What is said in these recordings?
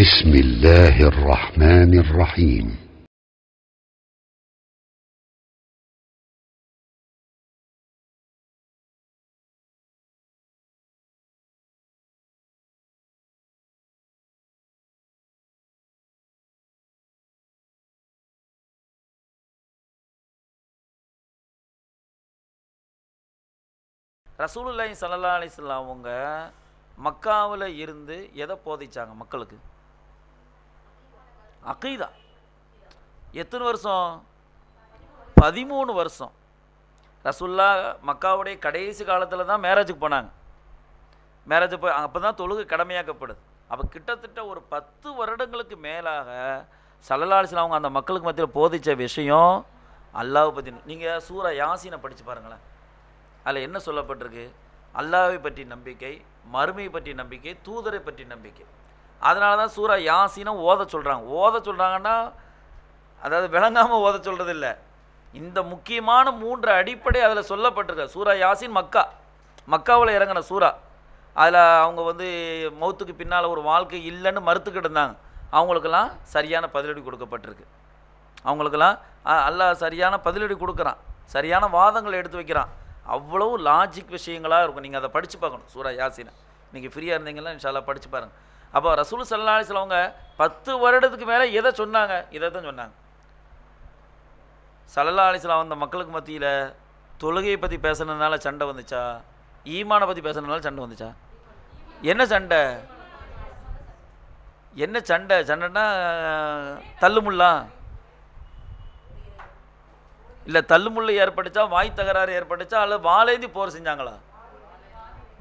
بسم الله الرحمن الرحيم ரசூலுல்லாஹி ரசூலுல்லாய் அலைஹி வஸல்லம் அவங்க மக்காவில் இருந்து எதை போதிச்சாங்க மக்களுக்கு அகைதா எத்தனை வருஷம் பதிமூணு வருஷம் ரசுல்லா மக்காவுடைய கடைசி காலத்தில் தான் மேரேஜுக்கு போனாங்க மேரேஜ் போய் அப்போ தான் தொழுகு கடமையாக்கப்படுது அப்போ கிட்டத்தட்ட ஒரு பத்து வருடங்களுக்கு மேலாக சல்லலாலிசில் அவங்க அந்த மக்களுக்கு மத்தியில் போதித்த விஷயம் அல்லாவை பற்றி நீங்கள் சூரா யாசினை படித்து பாருங்களேன் அதில் என்ன சொல்லப்பட்டிருக்கு அல்லாவை பற்றி நம்பிக்கை மறுமையை பற்றி நம்பிக்கை தூதரை பற்றி நம்பிக்கை அதனால தான் சூரா யாசினம் ஓத சொல்கிறாங்க ஓத சொல்கிறாங்கன்னா அதாவது விளங்காமல் ஓத சொல்கிறது இல்லை இந்த முக்கியமான மூன்று அடிப்படை அதில் சொல்லப்பட்டிருக்க சூரா யாசின் மக்கா மக்காவில் இறங்கின சூரா அதில் அவங்க வந்து மௌத்துக்கு பின்னால் ஒரு வாழ்க்கை இல்லைன்னு மறுத்துக்கிட்டு இருந்தாங்க அவங்களுக்கெல்லாம் சரியான பதிலடி கொடுக்கப்பட்டிருக்கு அவங்களுக்கெல்லாம் அல்ல சரியான பதிலடி கொடுக்குறான் சரியான வாதங்களை எடுத்து வைக்கிறான் அவ்வளவு லாஜிக் விஷயங்களாக இருக்கும் நீங்கள் அதை படித்து பார்க்கணும் சூரா யாசினை இன்றைக்கி ஃப்ரீயாக இருந்தீங்கன்னா இன்ஷாலாக படித்து பாருங்கள் அப்போ ரசூல் சல்லா அலிஸ்லவங்க பத்து வருடத்துக்கு மேலே எதை சொன்னாங்க இதை தான் சொன்னாங்க சல்லா அலிஸ்லாம் வந்த மக்களுக்கு மத்தியில் தொழுகையை பற்றி பேசுனதுனால சண்டை வந்துச்சா ஈமானை பற்றி பேசுனதுனால சண்டை வந்துச்சா என்ன சண்டை என்ன சண்டை சண்டைன்னா தள்ளுமுள்ளா இல்லை தள்ளுமுள்ள ஏற்பட்டுச்சா வாய் தகராறு ஏற்பட்டுச்சா அல்லது வாழேந்தி போர் செஞ்சாங்களா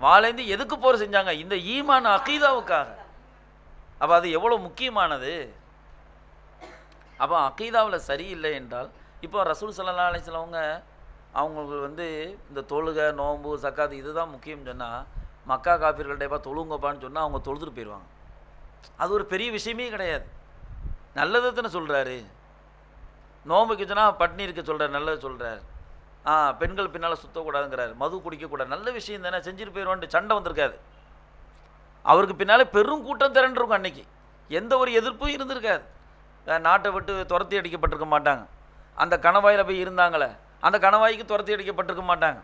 வாழேந்தி எதுக்கு போர் செஞ்சாங்க இந்த ஈமான் அகீதாவுக்காக அப்போ அது எவ்வளோ முக்கியமானது அப்போ அக்கீதாவில் சரியில்லை என்றால் இப்போ ரசூல் சல்லா அலிஸ்லவங்க அவங்களுக்கு வந்து இந்த தொழுகை நோம்பு சக்காத்து இதுதான் முக்கியம் சொன்னால் மக்கா காப்பீர்கள்டேப்பா தொழுங்கப்பான்னு சொன்னால் அவங்க தொழுதுட்டு போயிடுவாங்க அது ஒரு பெரிய விஷயமே கிடையாது நல்லது தானே சொல்கிறாரு நோம்புக்கு சொன்னால் பட்னி இருக்க சொல்கிறார் நல்லது சொல்கிறார் ஆ பெண்கள் பின்னால் சுத்தக்கூடாதுங்கிறார் மது குடிக்கக்கூடாது நல்ல விஷயம் தானே செஞ்சுட்டு போயிடுவான்ட்டு சண்டை வந்திருக்காது அவருக்கு பின்னால் பெரும் கூட்டம் திரண்டிருக்கும் அன்றைக்கி எந்த ஒரு எதிர்ப்பும் இருந்திருக்காது நாட்டை விட்டு துரத்தி அடிக்கப்பட்டிருக்க மாட்டாங்க அந்த கணவாயில் போய் இருந்தாங்களே அந்த கணவாய்க்கு துரத்தி அடிக்கப்பட்டிருக்க மாட்டாங்க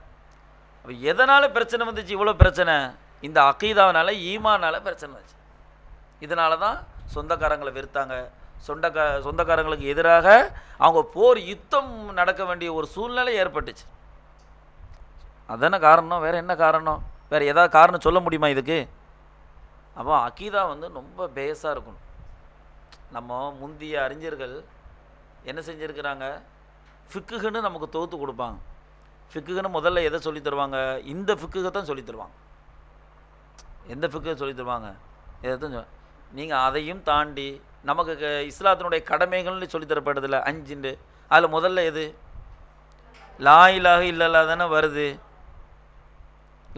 அப்போ எதனால் பிரச்சனை வந்துச்சு இவ்வளோ பிரச்சனை இந்த அக்கீதாவனால் ஈமானால் பிரச்சனை வந்துச்சு இதனால தான் சொந்தக்காரங்களை வெறுத்தாங்க சொந்தக்கா சொந்தக்காரங்களுக்கு எதிராக அவங்க போர் யுத்தம் நடக்க வேண்டிய ஒரு சூழ்நிலை ஏற்பட்டுச்சு அதென்ன காரணம் வேறு என்ன காரணம் வேறு ஏதாவது காரணம் சொல்ல முடியுமா இதுக்கு அப்போ அக்கீதா வந்து ரொம்ப பேஸாக இருக்கணும் நம்ம முந்திய அறிஞர்கள் என்ன செஞ்சுருக்கிறாங்க ஃபிக்குன்னு நமக்கு தொகுத்து கொடுப்பாங்க ஃபிக்குகுன்னு முதல்ல எதை சொல்லி தருவாங்க இந்த ஃபிக்குக தான் சொல்லி தருவாங்க எந்த ஃபிக்கு சொல்லி தருவாங்க எதைத்தான் சொல் நீங்கள் அதையும் தாண்டி நமக்கு இஸ்லாத்தினுடைய கடமைகள்னு சொல்லித்தரப்படுதில்ல அஞ்சுண்டு அதில் முதல்ல எது லாயிலாக இல்லல்லா தானே வருது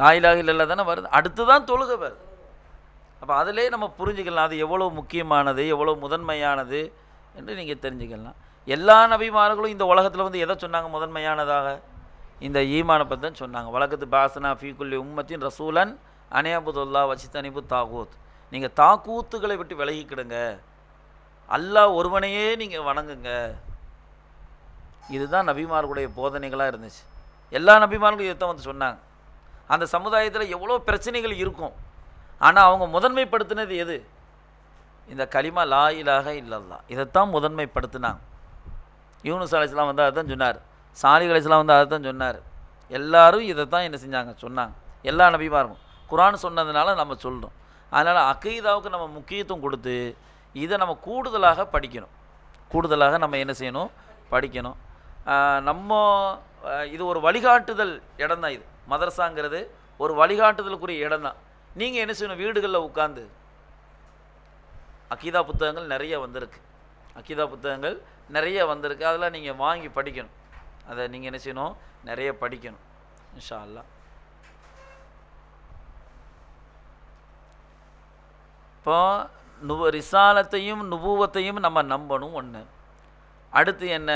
லாயிலாக இல்லல்லா தானே வருது அடுத்து தான் தொழுக வருது அப்போ அதிலே நம்ம புரிஞ்சுக்கலாம் அது எவ்வளோ முக்கியமானது எவ்வளோ முதன்மையானது என்று நீங்கள் தெரிஞ்சுக்கலாம் எல்லா நபிமார்களும் இந்த உலகத்தில் வந்து எதை சொன்னாங்க முதன்மையானதாக இந்த ஈமான பற்றி சொன்னாங்க வழக்கத்து பாசனா ஃபீகுல்லி உம்மத்தின் ரசூலன் அனேபுதுல்லா வசித்தனிபு தாகூத் நீங்கள் தாக்கூத்துகளை விட்டு விலகிக்கிடுங்க அல்லா ஒருவனையே நீங்கள் வணங்குங்க இதுதான் நபிமார்களுடைய போதனைகளாக இருந்துச்சு எல்லா நபிமார்களும் இதை தான் வந்து சொன்னாங்க அந்த சமுதாயத்தில் எவ்வளோ பிரச்சனைகள் இருக்கும் ஆனால் அவங்க முதன்மைப்படுத்தினது எது இந்த களிமா லாயிலாக இல்லல்லாம் இதைத்தான் முதன்மைப்படுத்தினாங்க யூனுஸ் அலிஸ்லாம் வந்து அதுதான் சொன்னார் சாலிக் அலிஸ்லாம் வந்து அதை சொன்னார் எல்லாரும் இதை தான் என்ன செஞ்சாங்க சொன்னாங்க எல்லா நபியுமா இருக்கும் குரான் சொன்னதுனால நம்ம சொல்கிறோம் அதனால் அக்கீதாவுக்கு நம்ம முக்கியத்துவம் கொடுத்து இதை நம்ம கூடுதலாக படிக்கணும் கூடுதலாக நம்ம என்ன செய்யணும் படிக்கணும் நம்ம இது ஒரு வழிகாட்டுதல் இடம் தான் இது மதரசாங்கிறது ஒரு வழிகாட்டுதலுக்குரிய இடம் தான் நீங்கள் என்ன செய்யணும் வீடுகளில் உட்காந்து அக்கீதா புத்தகங்கள் நிறைய வந்திருக்கு அக்கீதா புத்தகங்கள் நிறைய வந்திருக்கு அதெல்லாம் நீங்கள் வாங்கி படிக்கணும் அதை நீங்கள் என்ன செய்யணும் நிறைய படிக்கணும் இன்ஷா அல்லா இப்போ நு ரிசாலத்தையும் நுபூவத்தையும் நம்ம நம்பணும் ஒன்று அடுத்து என்ன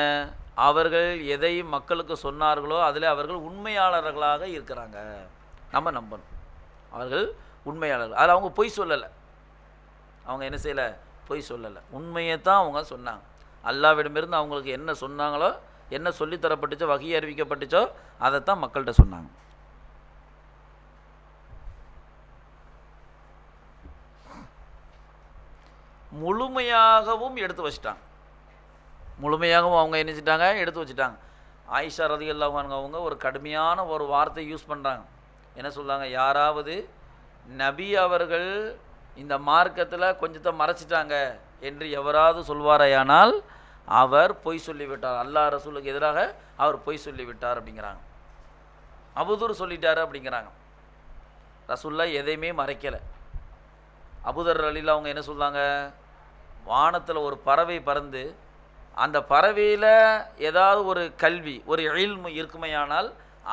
அவர்கள் எதை மக்களுக்கு சொன்னார்களோ அதில் அவர்கள் உண்மையாளர்களாக இருக்கிறாங்க நம்ம நம்பணும் அவர்கள் உண்மையாளர்கள் அதில் அவங்க பொய் சொல்லலை அவங்க என்ன செய்யலை பொய் சொல்லலை உண்மையை தான் அவங்க சொன்னாங்க அல்லாவிடமிருந்து அவங்களுக்கு என்ன சொன்னாங்களோ என்ன சொல்லித்தரப்பட்டுச்சோ வகை அறிவிக்கப்பட்டுச்சோ அதைத்தான் மக்கள்கிட்ட சொன்னாங்க முழுமையாகவும் எடுத்து வச்சிட்டாங்க முழுமையாகவும் அவங்க என்ன செஞ்சிட்டாங்க எடுத்து வச்சுட்டாங்க ஆயிஷா ரதிகள் இல்லாமங்க அவங்க ஒரு கடுமையான ஒரு வார்த்தை யூஸ் பண்ணுறாங்க என்ன சொல்கிறாங்க யாராவது நபி அவர்கள் இந்த மார்க்கத்தில் கொஞ்சத்தை மறைச்சிட்டாங்க என்று எவராவது சொல்வாரையானால் அவர் பொய் சொல்லிவிட்டார் அல்லா ரசூலுக்கு எதிராக அவர் பொய் சொல்லிவிட்டார் அப்படிங்கிறாங்க அபுதூர் சொல்லிட்டாரு அப்படிங்கிறாங்க ரசூல்லா எதையுமே மறைக்கலை அபுதர் அலியில் அவங்க என்ன சொல்லாங்க வானத்தில் ஒரு பறவை பறந்து அந்த பறவையில் ஏதாவது ஒரு கல்வி ஒரு எழில் இருக்குமையானால்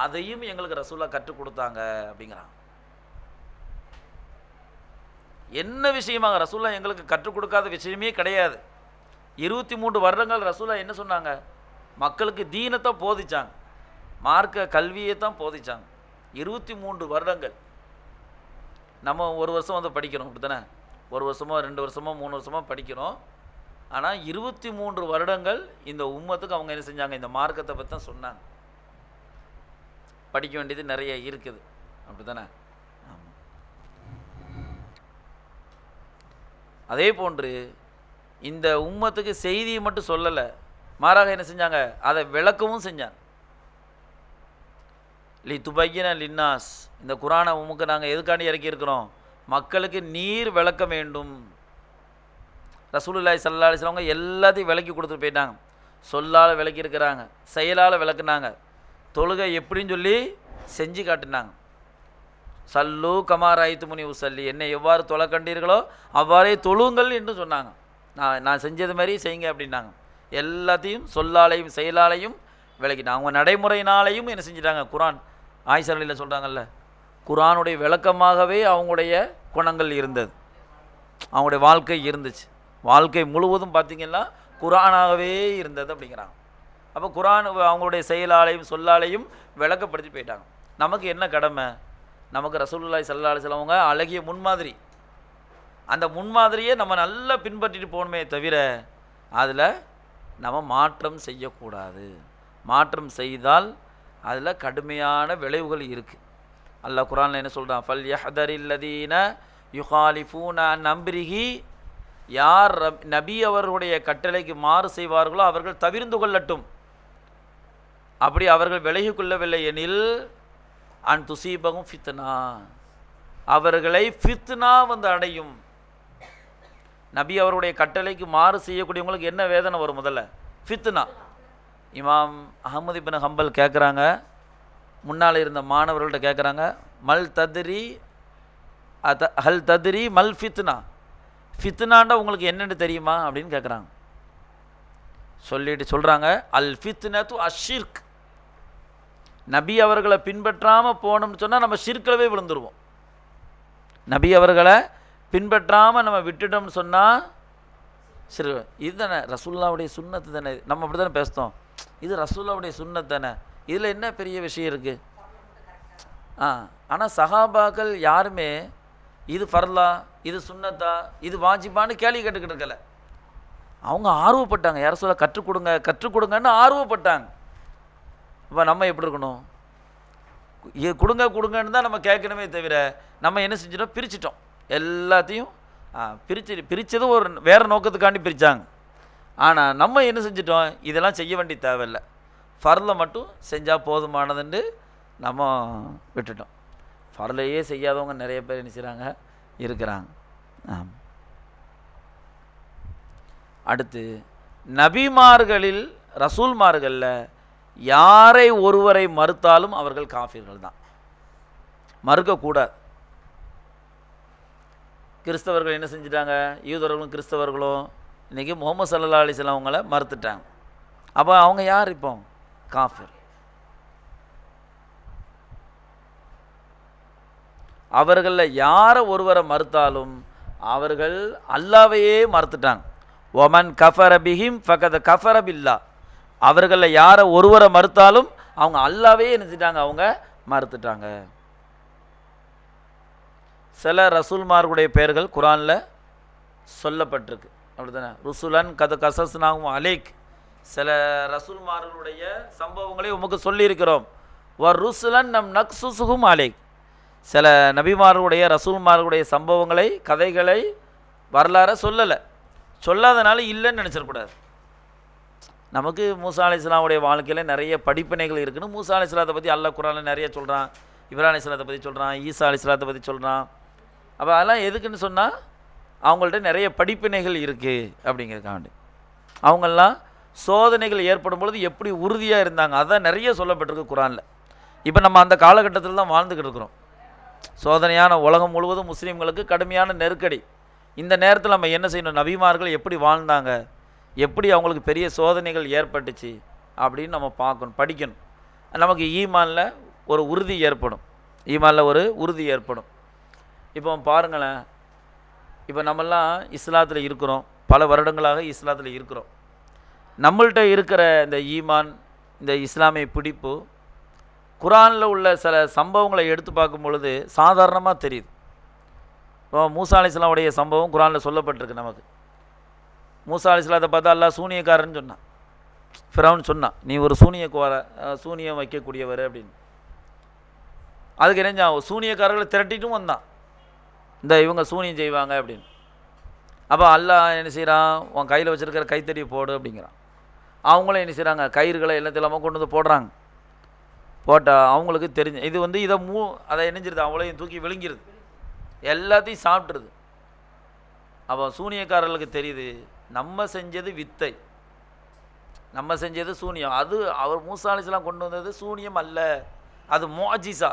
அதையும் எங்களுக்கு ரசூல்லா கற்றுக் கொடுத்தாங்க அப்படிங்கிறாங்க என்ன விஷயமாக ரசூல்லா எங்களுக்கு கற்றுக் கொடுக்காத விஷயமே கிடையாது இருபத்தி மூன்று வருடங்கள் ரசூலா என்ன சொன்னாங்க மக்களுக்கு தீனத்தை போதிச்சாங்க மார்க்க கல்வியை தான் போதிச்சாங்க இருபத்தி மூன்று வருடங்கள் நம்ம ஒரு வருஷம் வந்து படிக்கிறோம் அப்படி தானே ஒரு வருஷமோ ரெண்டு வருஷமோ மூணு வருஷமோ படிக்கிறோம் ஆனால் இருபத்தி மூன்று வருடங்கள் இந்த உம்மத்துக்கு அவங்க என்ன செஞ்சாங்க இந்த மார்க்கத்தை பற்றி தான் சொன்னாங்க படிக்க வேண்டியது நிறைய இருக்குது அப்படி தானே அதே போன்று இந்த உம்மத்துக்கு செய்தியை மட்டும் சொல்லலை மாறாக என்ன செஞ்சாங்க அதை விளக்கவும் செஞ்சாங்க லி துபையின லின்னாஸ் இந்த குரானை உமக்கு நாங்கள் எதுக்காண்டி இறக்கியிருக்கிறோம் மக்களுக்கு நீர் விளக்க வேண்டும் ரசூலுல்லாய் சல்லா அலிஸ்லவங்க எல்லாத்தையும் விளக்கி கொடுத்துட்டு போயிட்டாங்க சொல்லால் விளக்கியிருக்கிறாங்க செயலால் விளக்குனாங்க தொழுகை எப்படின்னு சொல்லி செஞ்சு காட்டினாங்க சல்லு கமார் ஐத்துமுனி உசல்லி என்னை எவ்வாறு தொலை கண்டீர்களோ அவ்வாறே தொழுங்கள் என்று சொன்னாங்க நான் நான் செஞ்சது மாதிரி செய்யுங்க அப்படின்னாங்க எல்லாத்தையும் சொல்லாலையும் செயலாலையும் விளக்கிட்டாங்க அவங்க நடைமுறையினாலையும் என்ன செஞ்சிட்டாங்க குரான் ஆயிசரலில் சொல்கிறாங்கல்ல குரானுடைய விளக்கமாகவே அவங்களுடைய குணங்கள் இருந்தது அவங்களுடைய வாழ்க்கை இருந்துச்சு வாழ்க்கை முழுவதும் பார்த்திங்கன்னா குரானாகவே இருந்தது அப்படிங்கிறாங்க அப்போ குரான் அவங்களுடைய செயலாலையும் சொல்லாலையும் விளக்கப்படுத்தி போயிட்டாங்க நமக்கு என்ன கடமை நமக்கு ரசூலுல்லாய் சல்லா அலிஸ்லாமங்க அழகிய முன்மாதிரி அந்த முன்மாதிரியே நம்ம நல்லா பின்பற்றிட்டு போகணுமே தவிர அதில் நம்ம மாற்றம் செய்யக்கூடாது மாற்றம் செய்தால் அதில் கடுமையான விளைவுகள் இருக்குது அல்லாஹ் குரானில் என்ன சொல்கிறான் ஃபல் யஹதரில்லதீன யுஹாலிஃபூனா நம்பிரிகி யார் நபி அவர்களுடைய கட்டளைக்கு மாறு செய்வார்களோ அவர்கள் தவிர்ந்து கொள்ளட்டும் அப்படி அவர்கள் விலகி கொள்ளவில்லை எனில் அன் துசீபகும் ஃபித்னா அவர்களை ஃபித்னா வந்து அடையும் நபி அவருடைய கட்டளைக்கு மாறு செய்யக்கூடியவங்களுக்கு என்ன வேதனை வரும் முதல்ல ஃபித்னா இமாம் அகமது பின் ஹம்பல் கேட்குறாங்க முன்னால் இருந்த மாணவர்கள்ட்ட கேட்குறாங்க மல் ததிரி அத ஹல் ததிரி மல் ஃபித்னா ஃபித்னாண்டா உங்களுக்கு என்னென்னு தெரியுமா அப்படின்னு கேட்குறாங்க சொல்லிட்டு சொல்கிறாங்க அல் ஃபித்னா து அஷிர்க் நபி அவர்களை பின்பற்றாமல் போனோம்னு சொன்னால் நம்ம சிற்களவே விழுந்துருவோம் நபி அவர்களை பின்பற்றாமல் நம்ம விட்டுட்டோம்னு சொன்னால் சிறு இது தானே ரசுல்லாவுடைய சுண்ணத்து தானே நம்ம அப்படி தானே பேசுகிறோம் இது ரசுல்லாவுடைய சுண்ணத் தானே இதில் என்ன பெரிய விஷயம் இருக்குது ஆ ஆனால் சகாபாக்கள் யாருமே இது ஃபர்லா இது சுண்ணத்தா இது வாஞ்சிப்பான்னு கேள்வி கேட்டுக்கிட்டு இருக்கல அவங்க ஆர்வப்பட்டாங்க யார சொல்ல கற்றுக் கொடுங்க கற்றுக் கொடுங்கன்னு ஆர்வப்பட்டாங்க இப்போ நம்ம எப்படி இருக்கணும் கொடுங்க கொடுங்கன்னு தான் நம்ம கேட்கணுமே தவிர நம்ம என்ன செஞ்சிட்டோம் பிரிச்சிட்டோம் எல்லாத்தையும் பிரிச்சு பிரித்தது ஒரு வேறு நோக்கத்துக்காண்டி பிரித்தாங்க ஆனால் நம்ம என்ன செஞ்சிட்டோம் இதெல்லாம் செய்ய வேண்டிய தேவையில்லை ஃபரில் மட்டும் செஞ்சால் போதுமானதுண்டு நம்ம விட்டுட்டோம் ஃபரலையே செய்யாதவங்க நிறைய பேர் என்ன செய்கிறாங்க இருக்கிறாங்க அடுத்து நபிமார்களில் ரசூல்மார்களில் யாரை ஒருவரை மறுத்தாலும் அவர்கள் காஃபிர்கள் தான் மறுக்கக்கூடாது கிறிஸ்தவர்கள் என்ன செஞ்சிட்டாங்க யூதர்களும் கிறிஸ்தவர்களும் இன்றைக்கி முகமது சல்லா அலிஸ்லாம் அவங்கள மறுத்துட்டாங்க அப்போ அவங்க யார் இப்போ காஃபிர் அவர்களில் யாரை ஒருவரை மறுத்தாலும் அவர்கள் அல்லாவையே மறுத்துட்டாங்க ஒமன் கஃபரபிஹிம் ஃபகத கஃபரபில்லா அவர்களில் யாரை ஒருவரை மறுத்தாலும் அவங்க அல்லாவே நினைச்சிட்டாங்க அவங்க மறுத்துட்டாங்க சில ரசூல்மார்களுடைய பெயர்கள் குரானில் சொல்லப்பட்டிருக்கு அப்படித்தானே ருசுலன் கத கசஸ்னாவும் அலேக் சில ரசூல்மார்களுடைய சம்பவங்களை உமக்கு சொல்லியிருக்கிறோம் ஒரு ருசுலன் நம் நக்சுசுகும் அலேக் சில நபிமார்களுடைய ரசூல்மார்களுடைய சம்பவங்களை கதைகளை வரலாற சொல்லலை சொல்லாதனால இல்லைன்னு நினச்சிடக்கூடாது நமக்கு மூசா அலி இஸ்லாமுடைய வாழ்க்கையில் நிறைய படிப்பினைகள் இருக்குன்னு மூசா அலி இஸ்லாத்தை பற்றி அல்ல குரானில் நிறைய சொல்கிறான் இப்ராஹிம் இஸ்லாத்தை பற்றி சொல்கிறான் ஈசா அலி இஸ்லாத்தை பற்றி சொல்கிறான் அப்போ அதெல்லாம் எதுக்குன்னு சொன்னால் அவங்கள்ட்ட நிறைய படிப்பினைகள் இருக்குது அப்படிங்கிறக்காண்டு அவங்கெல்லாம் சோதனைகள் ஏற்படும் பொழுது எப்படி உறுதியாக இருந்தாங்க அதான் நிறைய சொல்லப்பட்டிருக்கு குரானில் இப்போ நம்ம அந்த காலகட்டத்தில் தான் வாழ்ந்துக்கிட்டு இருக்கிறோம் சோதனையான உலகம் முழுவதும் முஸ்லீம்களுக்கு கடுமையான நெருக்கடி இந்த நேரத்தில் நம்ம என்ன செய்யணும் நபிமார்கள் எப்படி வாழ்ந்தாங்க எப்படி அவங்களுக்கு பெரிய சோதனைகள் ஏற்பட்டுச்சு அப்படின்னு நம்ம பார்க்கணும் படிக்கணும் நமக்கு ஈமானில் ஒரு உறுதி ஏற்படும் ஈமானில் ஒரு உறுதி ஏற்படும் இப்போ பாருங்களேன் இப்போ நம்மெல்லாம் இஸ்லாத்தில் இருக்கிறோம் பல வருடங்களாக இஸ்லாத்தில் இருக்கிறோம் நம்மள்கிட்ட இருக்கிற இந்த ஈமான் இந்த இஸ்லாமிய பிடிப்பு குரானில் உள்ள சில சம்பவங்களை எடுத்து பார்க்கும் பொழுது சாதாரணமாக தெரியுது இப்போ மூசா அலிஸ்லாமுடைய சம்பவம் குரானில் சொல்லப்பட்டிருக்கு நமக்கு மூசா அலிஸ்லாத்தை பார்த்தா அல்லா சூனியக்காரன்னு சொன்னான் ஃபிரவுன் சொன்னான் நீ ஒரு சூனியக்குவார சூனியம் வைக்கக்கூடியவர் அப்படின்னு அதுக்கு என்ன சூனியக்காரர்களை திரட்டிட்டும் வந்தான் இந்த இவங்க சூனியம் செய்வாங்க அப்படின்னு அப்போ அல்லா என்ன செய்கிறான் உன் கையில் வச்சுருக்கிற கைத்தறி போடு அப்படிங்கிறான் அவங்களும் என்ன செய்கிறாங்க கயிறுகளை எல்லாத்திலாமல் கொண்டு வந்து போடுறாங்க போட்டால் அவங்களுக்கு தெரிஞ்சு இது வந்து இதை மூ அதை இணைஞ்சிருது அவங்களையும் தூக்கி விழுங்கிருது எல்லாத்தையும் சாப்பிட்ருது அப்போ சூனியக்காரர்களுக்கு தெரியுது நம்ம செஞ்சது வித்தை நம்ம செஞ்சது சூனியம் அது அவர் மூசா கொண்டு வந்தது சூனியம் அல்ல அது மோஜிசா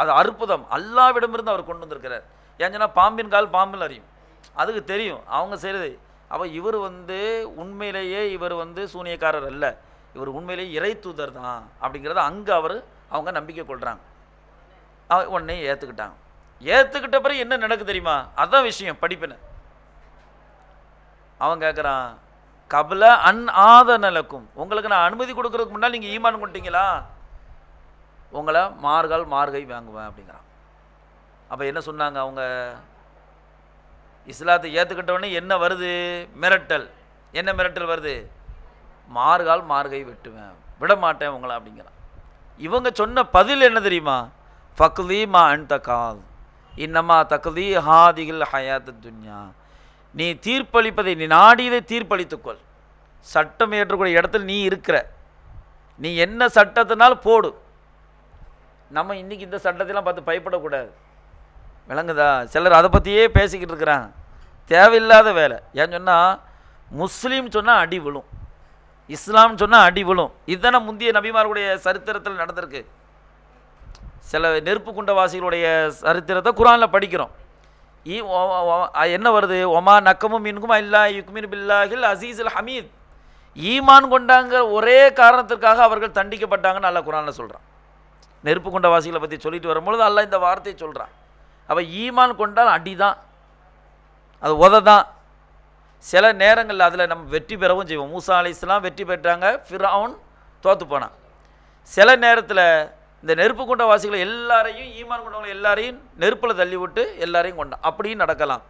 அது அற்புதம் அல்லாவிடமிருந்து அவர் கொண்டு வந்திருக்கிறார் ஏன்னா பாம்பின் கால் பாம்பில் அறியும் அதுக்கு தெரியும் அவங்க செய்கிறது அப்போ இவர் வந்து உண்மையிலேயே இவர் வந்து சூனியக்காரர் அல்ல இவர் உண்மையிலேயே இறை தூதர் தான் அப்படிங்கிறத அங்கே அவர் அவங்க நம்பிக்கை கொள்கிறாங்க உடனே ஏற்றுக்கிட்டாங்க ஏற்றுக்கிட்ட பிறகு என்ன நடக்கு தெரியுமா அதுதான் விஷயம் படிப்பினை அவன் கேட்குறான் கபல அன் ஆத நிலக்கும் உங்களுக்கு நான் அனுமதி கொடுக்கறதுக்கு முன்னால் நீங்கள் ஈமான் கொண்டீங்களா உங்களை மார்கால் மார்கை வாங்குவேன் அப்படிங்கிறான் அப்போ என்ன சொன்னாங்க அவங்க இஸ்லாத்தை ஏற்றுக்கிட்டவொடனே என்ன வருது மிரட்டல் என்ன மிரட்டல் வருது மார்கால் மார்கை வெட்டுவேன் விட மாட்டேன் உங்களை அப்படிங்கிறான் இவங்க சொன்ன பதில் என்ன தெரியுமா ஃபக்லி மா அன் தக்கால் இன்னமா தக்லீ ஹாதிகில் ஹயாத்து துன்யா நீ தீர்ப்பளிப்பதை நீ நாடியதை தீர்ப்பளித்துக்கொள் சட்டம் ஏற்றக்கூடிய இடத்துல நீ இருக்கிற நீ என்ன சட்டத்தினால் போடு நம்ம இன்றைக்கி இந்த சட்டத்தைலாம் பார்த்து பயப்படக்கூடாது விளங்குதா சிலர் அதை பற்றியே பேசிக்கிட்டு இருக்கிறாங்க தேவையில்லாத வேலை ஏன்னு சொன்னால் முஸ்லீம் சொன்னால் அடி விழும் இஸ்லாம்னு சொன்னால் அடி விழும் இதுதானே முந்தைய நபிமார்களுடைய சரித்திரத்தில் நடந்திருக்கு சில நெருப்பு குண்டவாசிகளுடைய சரித்திரத்தை குரானில் படிக்கிறோம் ஈ என்ன வருது ஒமா நக்கமும் இன்கும் அல்லா யுக்மின் பில்லாஹில் அசீஸுல் ஹமீத் ஈமான் கொண்டாங்க ஒரே காரணத்திற்காக அவர்கள் தண்டிக்கப்பட்டாங்கன்னு அல்லா குரானில் சொல்கிறான் நெருப்பு கொண்ட வாசிகளை பற்றி சொல்லிட்டு வரும்பொழுது அல்லா இந்த வார்த்தையை சொல்கிறான் அப்போ ஈமான் கொண்டால் அடி தான் அது உத தான் சில நேரங்களில் அதில் நம்ம வெற்றி பெறவும் செய்வோம் மூசா அலி இஸ்லாம் வெற்றி பெற்றாங்க ஃபிரவுன் தோற்று போனான் சில நேரத்தில் இந்த நெருப்பு கொண்ட வாசிகளை எல்லாரையும் ஈமான் கொண்டவங்களை எல்லாரையும் நெருப்பில் தள்ளி விட்டு எல்லாரையும் கொண்டோம் அப்படியும் நடக்கலாம்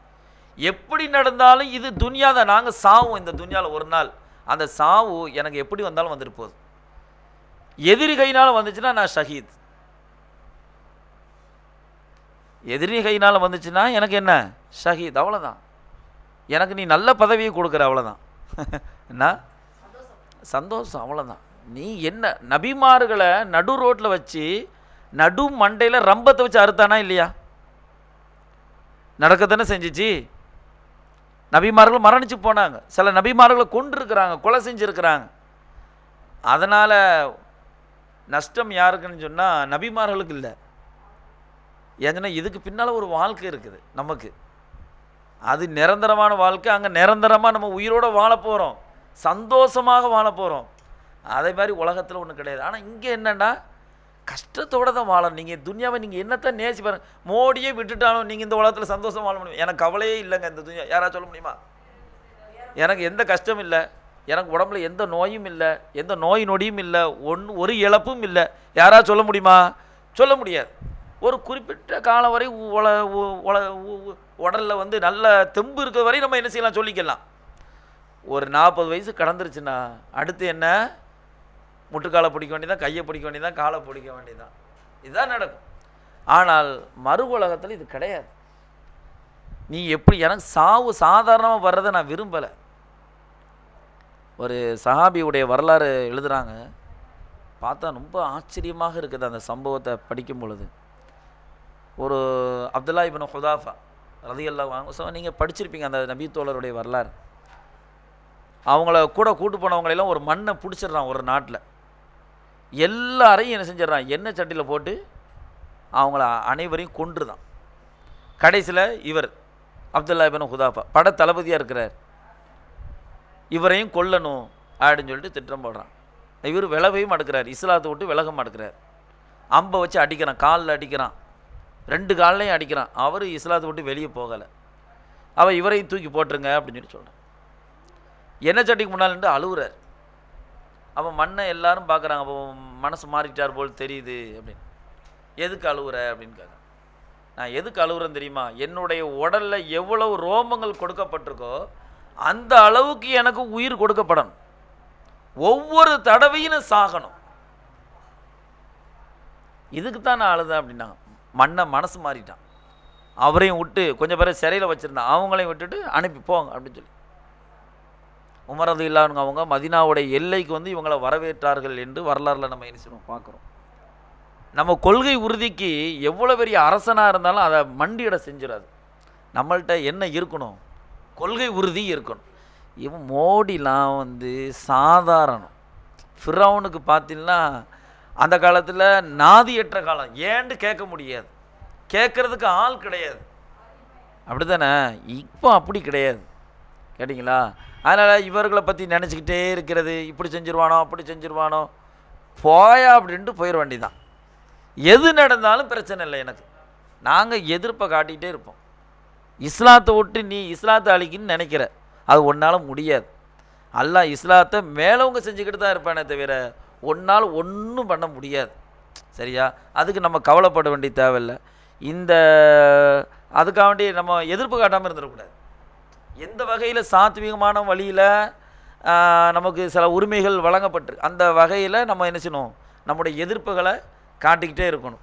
எப்படி நடந்தாலும் இது துன்யா தான் நாங்கள் சாவும் இந்த துன்யாவில் ஒரு நாள் அந்த சாவு எனக்கு எப்படி வந்தாலும் வந்துட்டு எதிரி கையினால் வந்துச்சுன்னா நான் ஷஹீத் எதிரி கையினால் வந்துச்சுன்னா எனக்கு என்ன ஷஹீத் அவ்வளோதான் எனக்கு நீ நல்ல பதவியை கொடுக்குற அவ்வளோதான் என்ன சந்தோஷம் அவ்வளோதான் நீ என்ன நபிமார்களை நடு ரோட்டில் வச்சு நடு மண்டையில் ரம்பத்தை வச்சு அறுத்தானா இல்லையா நடக்கத்தானே செஞ்சிச்சு நபிமார்கள் மரணிச்சு போனாங்க சில நபிமார்களை கொண்டிருக்கிறாங்க கொலை செஞ்சுருக்கிறாங்க அதனால் நஷ்டம் யாருக்குன்னு சொன்னால் நபிமார்களுக்கு இல்லை ஏன்னா இதுக்கு பின்னால் ஒரு வாழ்க்கை இருக்குது நமக்கு அது நிரந்தரமான வாழ்க்கை அங்கே நிரந்தரமாக நம்ம உயிரோடு வாழ போகிறோம் சந்தோஷமாக வாழப்போகிறோம் அதே மாதிரி உலகத்தில் ஒன்றும் கிடையாது ஆனால் இங்கே என்னென்னா கஷ்டத்தோடு தான் வாழணும் நீங்கள் துன்யாவை நீங்கள் என்னத்தை நேசி பாருங்க மோடியே விட்டுட்டாலும் நீங்கள் இந்த உலகத்தில் சந்தோஷம் வாழ முடியும் எனக்கு கவலையே இல்லைங்க இந்த துன்யா யாராவது சொல்ல முடியுமா எனக்கு எந்த கஷ்டமும் இல்லை எனக்கு உடம்புல எந்த நோயும் இல்லை எந்த நோய் நொடியும் இல்லை ஒன் ஒரு இழப்பும் இல்லை யாராவது சொல்ல முடியுமா சொல்ல முடியாது ஒரு குறிப்பிட்ட காலம் வரை உல உல உடலில் வந்து நல்ல தெம்பு இருக்கிற வரை நம்ம என்ன செய்யலாம் சொல்லிக்கலாம் ஒரு நாற்பது வயசு கடந்துருச்சுன்னா அடுத்து என்ன முட்டுக்காலை பிடிக்க வேண்டியதான் கையை பிடிக்க வேண்டியதான் காலை பிடிக்க வேண்டியதான் இதுதான் நடக்கும் ஆனால் மறு உலகத்தில் இது கிடையாது நீ எப்படி எனக்கு சாவு சாதாரணமாக வர்றதை நான் விரும்பலை ஒரு சஹாபியுடைய வரலாறு எழுதுகிறாங்க பார்த்தா ரொம்ப ஆச்சரியமாக இருக்குது அந்த சம்பவத்தை படிக்கும் பொழுது ஒரு அப்துல்லா இபின் ஹுதாஃபா ரதியல்லா வாங்க ஸோ நீங்கள் படிச்சிருப்பீங்க அந்த நபித்தோழருடைய வரலாறு அவங்கள கூட கூட்டு போனவங்களெல்லாம் ஒரு மண்ணை பிடிச்சிடுறான் ஒரு நாட்டில் எல்லாரையும் என்ன செஞ்சிடறான் எண்ணெய் சட்டியில் போட்டு அவங்கள அனைவரையும் கொன்றுதான் கடைசியில் இவர் அப்துல்லா பின் ஹுதாஃபா பட தளபதியாக இருக்கிறார் இவரையும் கொல்லணும் அப்படின்னு சொல்லிட்டு திட்டம் போடுறான் இவர் விலகையும் அடுக்கிறார் இஸ்லாத்தை விட்டு விலகம் அடுக்கிறார் அம்பை வச்சு அடிக்கிறான் காலில் அடிக்கிறான் ரெண்டு கால்லையும் அடிக்கிறான் அவர் இஸ்லாத்தை விட்டு வெளியே போகலை அவள் இவரையும் தூக்கி போட்டுருங்க அப்படின்னு சொல்லி சொல்கிறான் என்ன சட்டிக்கு முன்னால் அழுகுறார் அப்போ மண்ணை எல்லாரும் பார்க்குறாங்க அப்போ மனசு மாறிட்டார் போல் தெரியுது அப்படின்னு எதுக்கு அழுகுற அப்படின்னு கேட்குறேன் நான் எதுக்கு அழுகுறேன்னு தெரியுமா என்னுடைய உடலில் எவ்வளவு ரோமங்கள் கொடுக்கப்பட்டிருக்கோ அந்த அளவுக்கு எனக்கு உயிர் கொடுக்கப்படணும் ஒவ்வொரு தடவையும் சாகணும் இதுக்கு தான் நான் அழுதேன் அப்படின்னாங்க மண்ணை மனசு மாறிட்டான் அவரையும் விட்டு கொஞ்சம் பேரை சிறையில் வச்சுருந்தான் அவங்களையும் விட்டுட்டு அனுப்பி போங்க அப்படின்னு சொல்லி உமரது இல்லான்னு அவங்க மதினாவுடைய எல்லைக்கு வந்து இவங்களை வரவேற்றார்கள் என்று வரலாறில் நம்ம என்ன செய்வோம் பார்க்குறோம் நம்ம கொள்கை உறுதிக்கு எவ்வளோ பெரிய அரசனாக இருந்தாலும் அதை மண்டியிட செஞ்சிடாது நம்மள்கிட்ட என்ன இருக்கணும் கொள்கை உறுதி இருக்கணும் இவன் மோடிலாம் வந்து சாதாரணம் ஃபிரௌனுக்கு பார்த்தீங்கன்னா அந்த காலத்தில் நாதியற்ற காலம் ஏன்னு கேட்க முடியாது கேட்குறதுக்கு ஆள் கிடையாது அப்படி தானே இப்போ அப்படி கிடையாது கேட்டிங்களா அதனால் இவர்களை பற்றி நினச்சிக்கிட்டே இருக்கிறது இப்படி செஞ்சுருவானோ அப்படி செஞ்சுருவானோ போயா அப்படின்ட்டு போயிட வேண்டிதான் எது நடந்தாலும் பிரச்சனை இல்லை எனக்கு நாங்கள் எதிர்ப்பை காட்டிகிட்டே இருப்போம் இஸ்லாத்தை விட்டு நீ இஸ்லாத்தை அழிக்கின்னு நினைக்கிற அது ஒன்றால் முடியாது அல்லாஹ் இஸ்லாத்தை மேலவங்க செஞ்சுக்கிட்டு தான் இருப்பானே தவிர ஒன்றால் ஒன்றும் பண்ண முடியாது சரியா அதுக்கு நம்ம கவலைப்பட வேண்டிய தேவையில்லை இந்த அதுக்காக வேண்டி நம்ம எதிர்ப்பு காட்டாமல் இருந்துடக்கூடாது எந்த வகையில் சாத்விகமான வழியில் நமக்கு சில உரிமைகள் வழங்கப்பட்டு அந்த வகையில் நம்ம என்ன செய்யணும் நம்முடைய எதிர்ப்புகளை காட்டிக்கிட்டே இருக்கணும்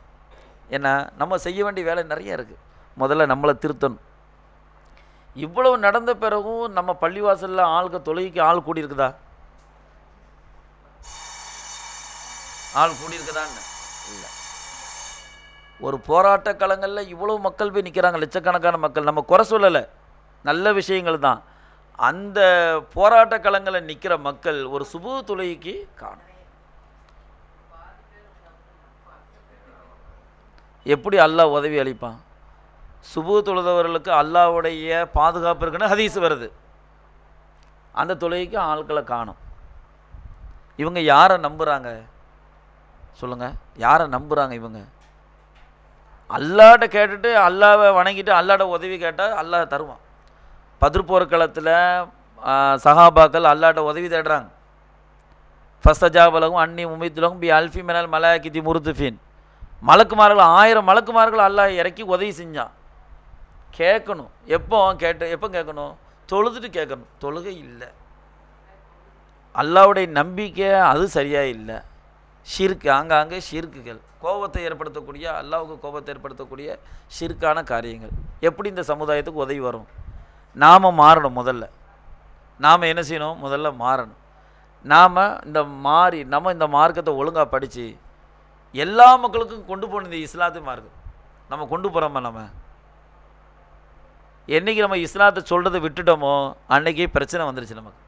ஏன்னா நம்ம செய்ய வேண்டிய வேலை நிறைய இருக்குது முதல்ல நம்மளை திருத்தணும் இவ்வளவு நடந்த பிறகும் நம்ம பள்ளிவாசலில் ஆளுக்கு தொழுகைக்கு ஆள் கூடி இருக்குதா ஆள் கூடி இருக்குதான்னு இல்லை ஒரு போராட்ட களங்களில் இவ்வளோ மக்கள் போய் நிற்கிறாங்க லட்சக்கணக்கான மக்கள் நம்ம குறை சொல்லலை நல்ல விஷயங்கள் தான் அந்த போராட்ட களங்களில் நிற்கிற மக்கள் ஒரு சுபு துளைக்கு காணும் எப்படி அல்லாஹ் உதவி அளிப்பான் சுபு தொழுதவர்களுக்கு அல்லாவுடைய பாதுகாப்பு இருக்குன்னு ஹதீஸ் வருது அந்த தொழிலைக்கு ஆட்களை காணும் இவங்க யாரை நம்புகிறாங்க சொல்லுங்கள் யாரை நம்புகிறாங்க இவங்க அல்லாட்ட கேட்டுட்டு அல்லாவை வணங்கிட்டு அல்லாட உதவி கேட்டால் அல்லாஹ் தருவான் பதிர் போர்க்களத்தில் சஹாபாக்கள் அல்லாட்ட உதவி தேடுறாங்க ஃபஸ்தஜாபலகும் அன்னி உமித்துலகும் பி அல்ஃபி மினல் மலாக்கிதி முருத்துஃபின் மலக்குமார்கள் ஆயிரம் மலக்குமார்கள் அல்லாஹ் இறக்கி உதவி செஞ்சான் கேட்கணும் எப்போ கேட்ட எப்போ கேட்கணும் தொழுதுட்டு கேட்கணும் தொழுகை இல்லை அல்லாவுடைய நம்பிக்கை அது சரியாக இல்லை ஷிர்க்கு ஆங்காங்கே ஷிர்க்குகள் கோபத்தை ஏற்படுத்தக்கூடிய அல்லாவுக்கு கோபத்தை ஏற்படுத்தக்கூடிய ஷிர்க்கான காரியங்கள் எப்படி இந்த சமுதாயத்துக்கு உதவி வரும் நாம் மாறணும் முதல்ல நாம் என்ன செய்யணும் முதல்ல மாறணும் நாம் இந்த மாறி நம்ம இந்த மார்க்கத்தை ஒழுங்காக படித்து எல்லா மக்களுக்கும் கொண்டு போகணும் இந்த இஸ்லாத்து மார்க்கம் நம்ம கொண்டு போகிறோமா நம்ம என்றைக்கு நம்ம இஸ்லாத்தை சொல்கிறத விட்டுட்டோமோ அன்றைக்கி பிரச்சனை வந்துருச்சு நமக்கு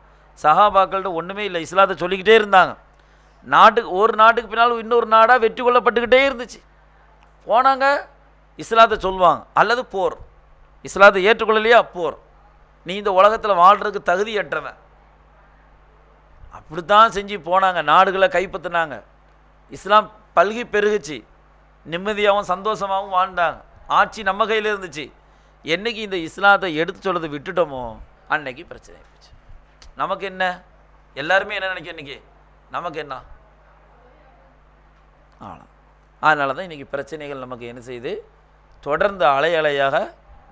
சஹாபாக்கள்கிட்ட ஒன்றுமே இல்லை இஸ்லாத்தை சொல்லிக்கிட்டே இருந்தாங்க நாட்டுக்கு ஒரு நாட்டுக்கு பின்னாலும் இன்னொரு நாடாக வெற்றி கொள்ளப்பட்டுக்கிட்டே இருந்துச்சு போனாங்க இஸ்லாத்தை சொல்லுவாங்க அல்லது போர் இஸ்லாத்தை ஏற்றுக்கொள்ளலையா போர் நீ இந்த உலகத்தில் வாழ்கிறதுக்கு தகுதியற்றவன் அப்படித்தான் செஞ்சு போனாங்க நாடுகளை கைப்பற்றினாங்க இஸ்லாம் பல்கி பெருகுச்சு நிம்மதியாகவும் சந்தோஷமாகவும் வாழ்ந்தாங்க ஆட்சி நம்ம கையில் இருந்துச்சு என்றைக்கு இந்த இஸ்லாத்தை எடுத்து சொல்கிறத விட்டுட்டோமோ அன்னைக்கு பிரச்சனை போச்சு நமக்கு என்ன எல்லாருமே என்ன நினைக்கும் இன்றைக்கி நமக்கு என்ன ஆனால் அதனால தான் இன்றைக்கி பிரச்சனைகள் நமக்கு என்ன செய்யுது தொடர்ந்து அலை அலையாக